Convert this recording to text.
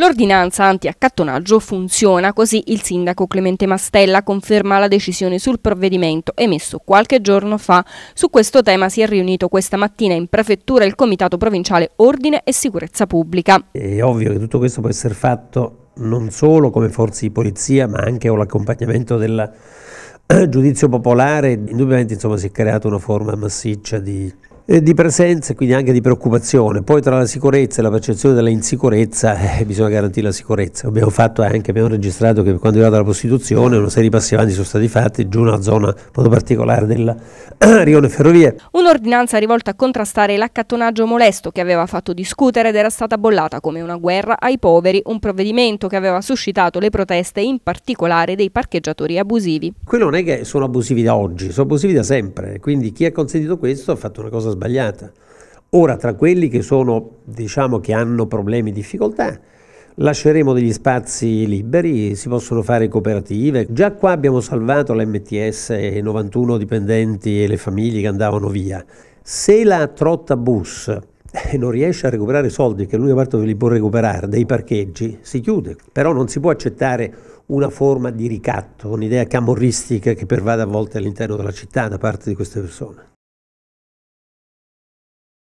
L'ordinanza anti-accattonaggio funziona, così il sindaco Clemente Mastella conferma la decisione sul provvedimento emesso qualche giorno fa. Su questo tema si è riunito questa mattina in prefettura il Comitato Provinciale Ordine e Sicurezza Pubblica. È ovvio che tutto questo può essere fatto non solo come forze di polizia ma anche con l'accompagnamento del eh, giudizio popolare. Indubbiamente insomma, si è creata una forma massiccia di eh, di presenza e quindi anche di preoccupazione. Poi tra la sicurezza e la percezione della insicurezza eh, bisogna garantire la sicurezza. Abbiamo fatto anche, abbiamo registrato che quando è arrivata la prostituzione una serie di passi avanti sono stati fatti giù una zona molto particolare del rione ferrovie. Un'ordinanza rivolta a contrastare l'accattonaggio molesto che aveva fatto discutere ed era stata bollata come una guerra ai poveri, un provvedimento che aveva suscitato le proteste in particolare dei parcheggiatori abusivi. Quello non è che sono abusivi da oggi, sono abusivi da sempre, quindi chi ha consentito questo ha fatto una cosa sbagliata sbagliata. Ora tra quelli che sono, diciamo, che hanno problemi, e difficoltà, lasceremo degli spazi liberi, si possono fare cooperative. Già qua abbiamo salvato l'MTS e 91 dipendenti e le famiglie che andavano via. Se la trotta bus eh, non riesce a recuperare soldi, che è l'unica parte dove li può recuperare, dei parcheggi, si chiude. Però non si può accettare una forma di ricatto, un'idea camorristica che pervade a volte all'interno della città da parte di queste persone.